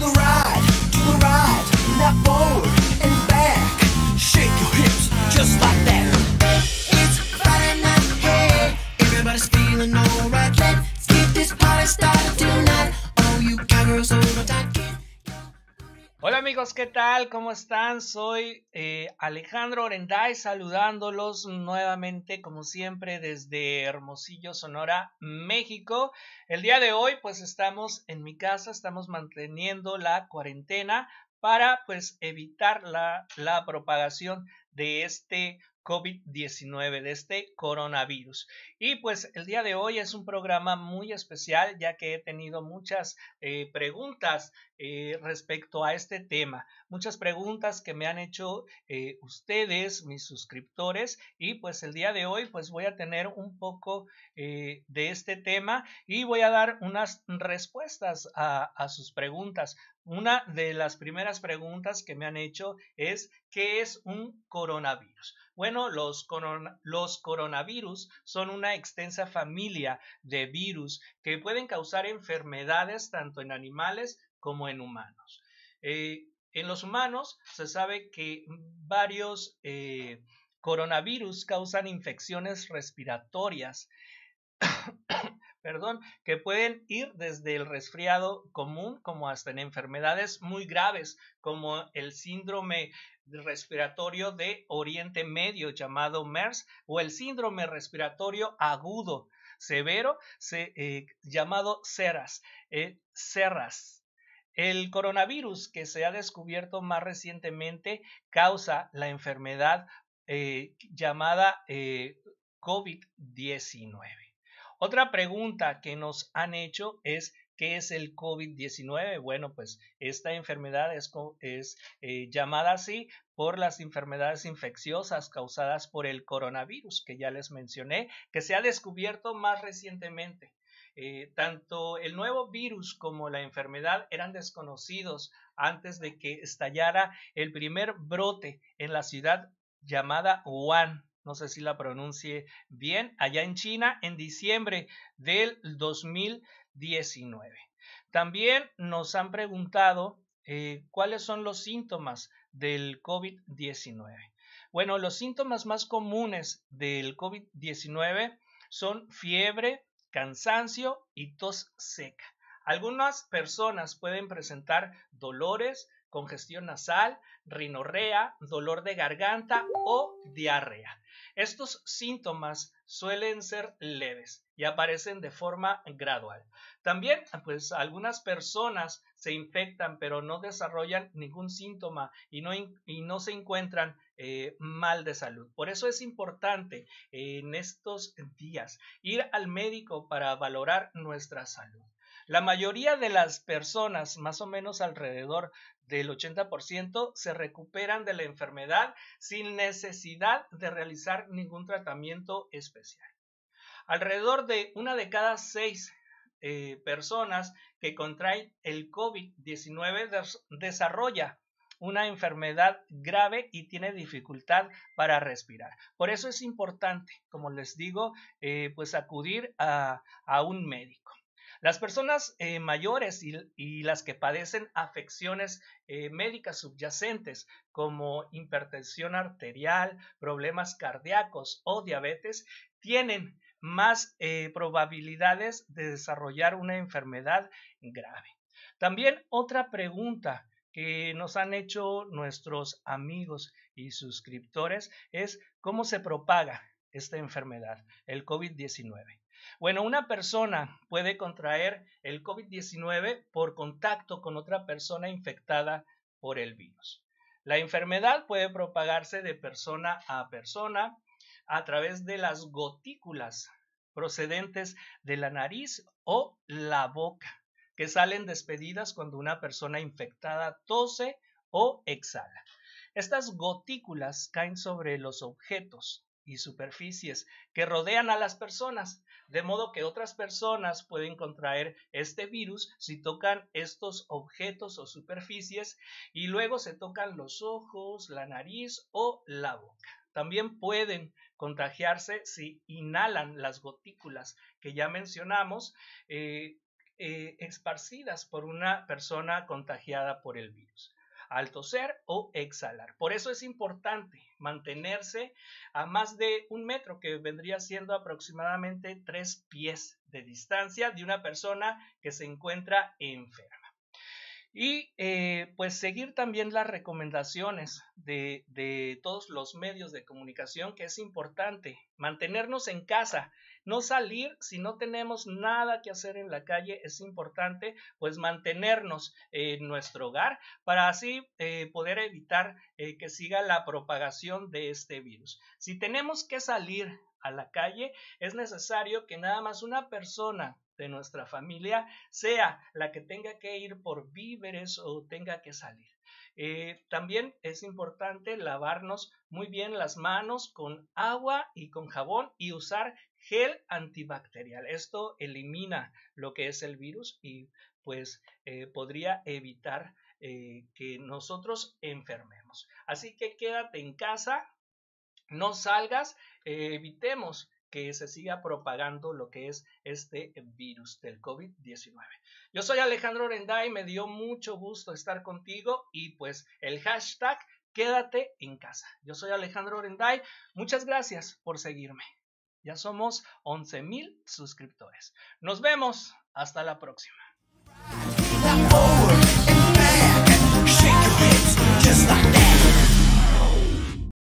the right, to the right, not forward and back. Shake your hips just like Hola amigos, ¿qué tal? ¿Cómo están? Soy eh, Alejandro Orenday saludándolos nuevamente, como siempre, desde Hermosillo, Sonora, México. El día de hoy, pues estamos en mi casa, estamos manteniendo la cuarentena para pues evitar la propagación de este COVID-19, de este coronavirus. Y pues el día de hoy es un programa muy especial ya que he tenido muchas eh, preguntas eh, respecto a este tema, muchas preguntas que me han hecho eh, ustedes, mis suscriptores, y pues el día de hoy pues voy a tener un poco de este tema y voy a dar unas respuestas a sus preguntas una de las primeras preguntas que me han hecho es ¿qué es un coronavirus? Bueno, los, coronavirus son una extensa familia de virus que pueden causar enfermedades tanto en animales como en humanos. Eh, en los humanos se sabe que varios eh, coronavirus causan infecciones respiratorias perdón, que pueden ir desde el resfriado común como hasta en enfermedades muy graves como el síndrome respiratorio de Oriente Medio llamado MERS o el síndrome respiratorio agudo severo eh, llamado CERAS. Eh, el coronavirus que se ha descubierto más recientemente causa la enfermedad eh, llamada COVID-19. Otra pregunta que nos han hecho es ¿Qué es el COVID-19? Bueno, pues esta enfermedad es, eh, llamada así por las enfermedades infecciosas causadas por el coronavirus, que ya les mencioné, que se ha descubierto más recientemente. Eh, tanto el nuevo virus como la enfermedad eran desconocidos antes de que estallara el primer brote en la ciudad llamada Wuhan, no sé si la pronuncie bien, allá en China en diciembre del 2019. También nos han preguntado eh, cuáles son los síntomas del COVID-19. Bueno, los síntomas más comunes del COVID-19 son fiebre, cansancio y tos seca. Algunas personas pueden presentar dolores, congestión nasal, rinorrea, dolor de garganta o diarrea. Estos síntomas suelen ser leves y aparecen de forma gradual. También, pues algunas personas se infectan pero no desarrollan ningún síntoma y no, se encuentran eh, mal de salud. Por eso es importante eh, en estos días ir al médico para valorar nuestra salud. La mayoría de las personas, más o menos alrededor del 80%, se recuperan de la enfermedad sin necesidad de realizar ningún tratamiento especial. Alrededor de una de cada seis eh, personas que contraen el COVID-19 desarrolla una enfermedad grave y tiene dificultad para respirar. Por eso es importante, como les digo, eh, pues acudir a un médico. Las personas eh, mayores y, las que padecen afecciones eh, médicas subyacentes como hipertensión arterial, problemas cardíacos o diabetes tienen más eh, probabilidades de desarrollar una enfermedad grave. También otra pregunta que nos han hecho nuestros amigos y suscriptores es cómo se propaga esta enfermedad, el COVID-19. Bueno, una persona puede contraer el COVID-19 por contacto con otra persona infectada por el virus. La enfermedad puede propagarse de persona a persona a través de las gotículas procedentes de la nariz o la boca, que salen despedidas cuando una persona infectada tose o exhala. Estas gotículas caen sobre los objetos, y superficies que rodean a las personas, de modo que otras personas pueden contraer este virus si tocan estos objetos o superficies y luego se tocan los ojos, la nariz o la boca. También pueden contagiarse si inhalan las gotículas que ya mencionamos, eh, eh, esparcidas por una persona contagiada por el virus al toser o exhalar. Por eso es importante mantenerse a más de un metro, que vendría siendo aproximadamente tres pies de distancia de una persona que se encuentra enferma. Y eh, pues seguir también las recomendaciones de, todos los medios de comunicación, que es importante, mantenernos en casa, no salir si no tenemos nada que hacer en la calle, es importante pues mantenernos en nuestro hogar para así eh, poder evitar eh, que siga la propagación de este virus. Si tenemos que salir a la calle, es necesario que nada más una persona de nuestra familia sea la que tenga que ir por víveres o tenga que salir. Eh, también es importante lavarnos muy bien las manos con agua y con jabón y usar gel antibacterial. Esto elimina lo que es el virus y pues eh, podría evitar eh, que nosotros enfermemos. Así que quédate en casa, no salgas, evitemos que se siga propagando lo que es este virus del COVID-19. Yo soy Alejandro Orenday, me dio mucho gusto estar contigo y pues el hashtag quédate en casa. Yo soy Alejandro Orenday, muchas gracias por seguirme. Ya somos 11.000 suscriptores. Nos vemos, hasta la próxima.